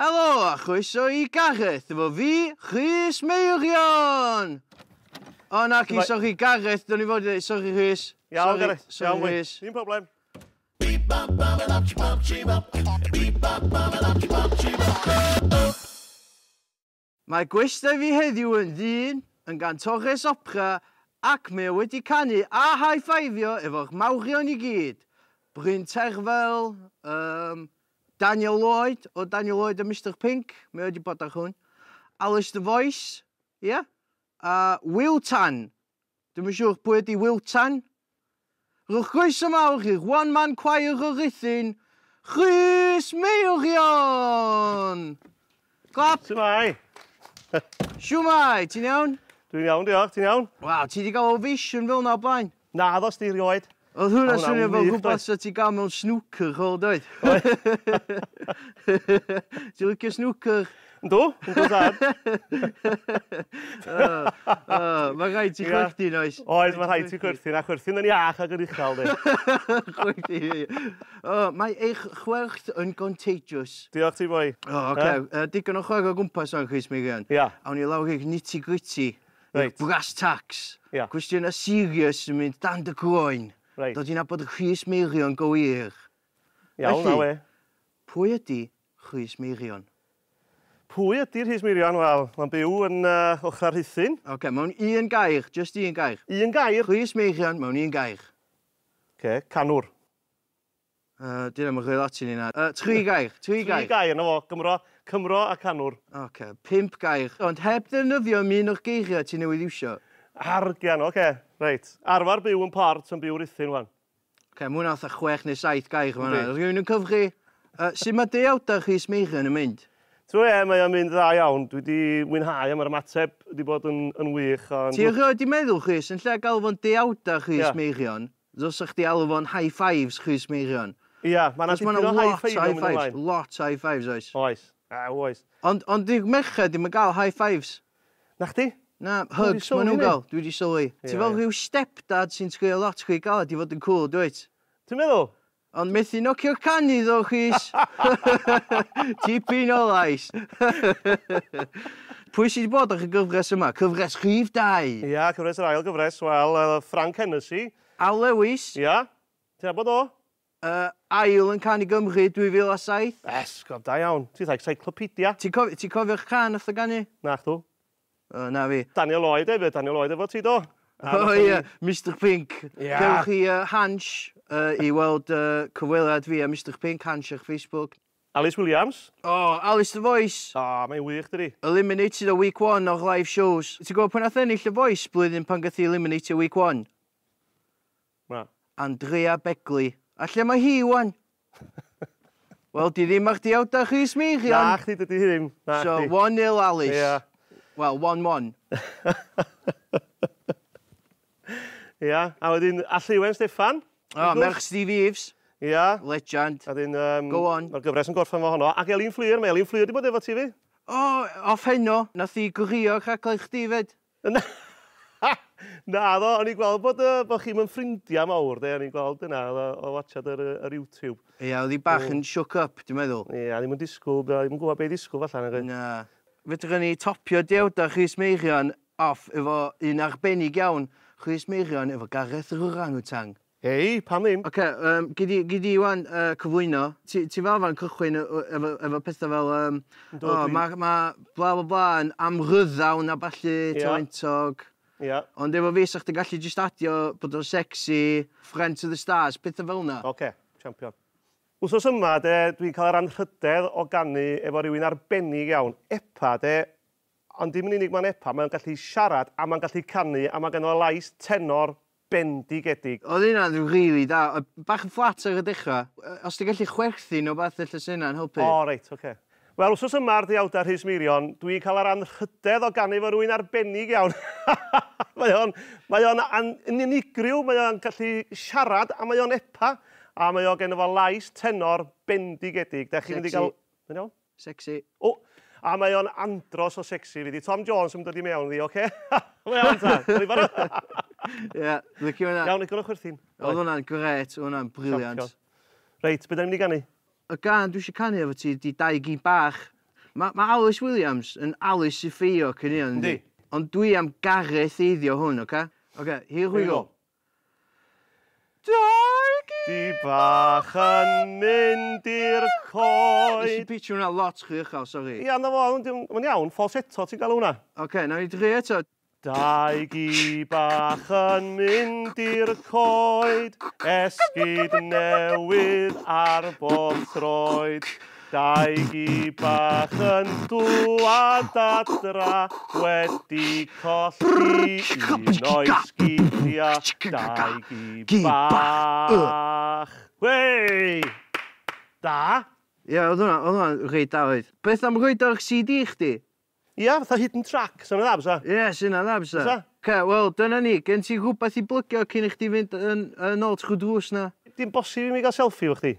Helo a chwyso i Gareth, efo fi, Rhys Meirion! O na, chi, ci, sori Gareth, do'n i fod i ddweud, sori Rhys. Iawn, Gareth, iawn, Rhys. Ni'n problem. Mae gwestau fi heddiw yn ddyn, yn gan Torres Opera, ac mae wedi canu a high-fiveio efo'r mawrion i gyd. Bryn Terfel, um, Daniel Lloyd o Daniel Lloyd a Mr Pink, mae wedi bod ar hwn. Alice the Voice, ie. Yeah. Uh, Will Tan, dwi'n yn siŵr pwy ydi Will Tan. Rwch groes mawr i'r One Man Choir o'r Rithyn, Chris Meirion! Clap! Siwmai! Siwmai, ti'n iawn? Dwi'n iawn, diolch, ti'n iawn? Waw, ti wedi cael o vision fel na o blaen? Na, ddos, di rioed. Oedd hwnna swnio fel rhywbeth sy'n ti gael mewn snwcr o doedd. Ti'n lycio snwcr? Ynddo, ynddo dad. Mae rhaid ti chwerthu, noes. Oes, mae rhaid ti chwerthu, na chwerthu'n yn iach ag yn uchel, di. Chwerthu, Mae eich chwerth yn contagious. Diolch ti, boi. O, oce. Digon o chwerth o gwmpas o'n Chris Mirian. Ia. Awn i lawr i'ch nitty-gritty. Right. Brass tax. Yeah. Cwestiwn a serious yn mynd dan dy groen. Reit. Dod i'n abod Rhys Meirion go i'r. Iawn, awe. Pwy ydy Rhys Meirion? Pwy ydy'r Rhys Meirion? Wel, mae'n byw yn uh, ochr rhithyn. Oce, okay, mewn un gair, just un gair. Un gair? Rhys Meirion mewn un gair. Oce, okay, canwr. Uh, Dyn nhw'n rhywbeth ati ni na. Uh, tri gair, tri gair. Tri gair, na fo, Cymro, Cymro a Canwr. Oce, okay, pimp gair. Ond heb ddefnyddio mi un o'r geiriau ti newydd iwsio. Argian, oce. Okay. Reit. Arfer byw yn part yn byw rithyn, wan. Oce, okay, mwyn atho chwech neu saith gair fan hynny. Rwy'n yn cyfri, uh, Sut mae deawdach chi smeich yn y mynd? Tw e, mae o'n mynd dda iawn. Dwi wedi mwynhau am yr ymateb wedi bod yn, yn wych. Ond... Ti'n rhoi wedi meddwl, Chris, yn lle gael fo'n deawdach chi yeah. smeichion, dros eich di alw fo'n high fives chi smeichion. Ia, yeah, mae'n ma lot high fives. High fives. Lot high fives, oes. Oes, a oes. Ond on, di merched ddim yn cael high fives. Na chdi? Na, hugs maen nhw'n gael, dwi wedi sylwi. Ti fel rhyw stepdad sy'n sgrio lot chi gael, di fod yn cool, dweud. Ti'n meddwl? Ond methu nocio'r canu ddo, chys. Ti Tipyn o lais. Pwy sydd wedi bod o'ch y gyfres yma? Cyfres Rhif 2. Ia, cyfres yr ail gyfres. Wel, uh, Frank Hennessy. Al Lewis. Ia. Ti'n abod o? Uh, ail yn canu Gymru 2007. Es, gof, da iawn. Ti'n dda cyclopedia. Ti'n cofio'ch can o'ch y Na, chdw. O, na fi. Daniel Oed efo, Daniel Lloyd efo ti do. O oh, ie, Mr Pink. Ia. Gewch chi uh, uh, i weld uh, cyfweliad fi a Mr Pink hans eich Facebook. Alice Williams. O, oh, Alice The Voice. O, oh, mae'n wych dydi. Eliminated a week one o'ch live shows. Ti'n gwybod pwy'n athyn ennill The Voice blwyddyn pan gath i eliminated week one? Ma. Andrea Begley. A lle mae hi, wan? Wel, di ddim a'ch diawda chi smi, chi Na, chdi dydi hi ddim. Na, so, 1-0 Alice. Yeah. Wel, 1-1. Ia, a wedyn Alliwen Steffan. O, merch Steve Eves. Ia. Legend. A dyn... Um, Go on. Mae'r gyfres yn gorffan fo honno. Ac Elin Fleer, mae Elin Fleer wedi bod efo ti fi. O, off heno. Nath i gwrio rhaglau chdi fed. Na ddo, o'n i'n gweld bod, uh, bod chi'n mynd ffrindiau mawr, de, o'n i'n gweld yna o, o watchad yr, yr YouTube. Ia, oedd hi bach mm. yn shook up, dwi'n meddwl. Ia, yeah, ddim yn disgwyl, ddim yn gwybod beth disgwyl falle. Na fedrwn ni topio dewda Chris Meirion off efo un arbennig iawn. Chris Meirion efo Gareth yr Orangwtang. Hei, pam ddim? Oce, okay, um, gyd i wan uh, cyflwyno. ti'n fawr fan cychwyn efo, efo pethau fel... Um, Do, oh, Mae ma bla bla bla yn amryddawn a balli yeah. talentog. Yeah. Ond efo fi, sa'ch ti'n gallu just adio bod o'n sexy, friend to the stars, pethau fel yna. Oce, okay, champion. Wsos yma, de, dwi'n cael yr anrhydedd o gannu efo rhywun arbennig iawn. Epa, de, ond dim yn unig mae'n epa, mae'n gallu siarad a mae'n gallu canu a mae'n gennym lais tenor bendigedig. Oedd hynna'n rili really da. Bach yn fflat ar y dechrau. Os ti'n gallu chwerthu nhw beth y llys yna'n helpu. O, reit, oce. Okay. Wel, wrth yma ar diawdau Rhys Mirion, dwi'n cael yr anrhydedd o gannu fo rwy'n arbennig iawn. mae o'n mae on an, unigryw, mae o'n gallu siarad a mae o'n epa a mae o gen efo lais tenor bendigedig. Da chi'n mynd i gael... Mae'n Sexy. O, a mae o'n andros o sexy fi di. Tom Jones yn dod i mewn ddi, oce? Okay? o'n ta, dwi'n barod. Ie, lyci hwnna. Iawn, igon o chwerthin. Oedd hwnna'n gret, hwnna'n briliant. Reit, beth ni'n mynd i ganu? Y gan dwi eisiau canu efo ti, di dau gi bach. Mae ma Alice Williams yn Alice i ffio cynion, ynddi? Ond dwi am Gareth eiddio hwn, oce? Okay? Oce, okay, hi'r hwyl. go. Di bach yn mynd i'r coed. Nes i pitio hwnna lot chi uchel, sori. Ia, na fo, mae'n iawn, ffos eto ti'n gael hwnna. Oce, okay, na i dri eto. Dau gi bach yn mynd i'r coed, esgyd newydd ar bob troed. Dau gi bach yn dŵad adra wedi colli un o'i sgi. Ia, dau gi bach. Wei! Da? Ia, oedd hwnna, oedd hwnna'n rhaid da oedd. Beth am rhaid o'r CD i chdi? Ia, fatha hidden track, sy'n dda, bysa? Ie, yeah, sy'n dda, sa? Ca, wel, dyna ni, gen ti rhywbeth i blygio cyn i chdi fynd yn, yn ôl trwy drws na. Di'n bosib i mi gael selfie o chdi?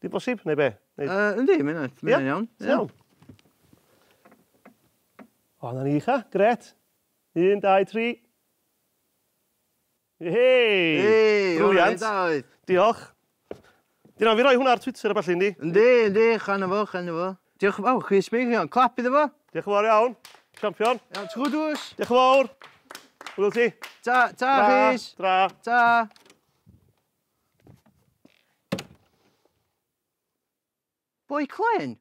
Di'n bosib, neu be? Neu... Uh, yndi, mae'n iawn. Ia, iawn. O, na ni, cha, gret. Un, dau, tri. Hei! Hei! Brwyant! Diolch! Dyna, fi roi hwnna ar Twitter a falle, yndi? Yndi, yndi, chan efo, chan efo. Diolch yn fawr, Chris Meir, iawn. Clap iddo fo. Diolch yn fawr iawn. Champion. Iawn, ti'n Diolch yn fawr. Wyl ti. Ta, ta, Chris. Dra. Ta. Boi Clen?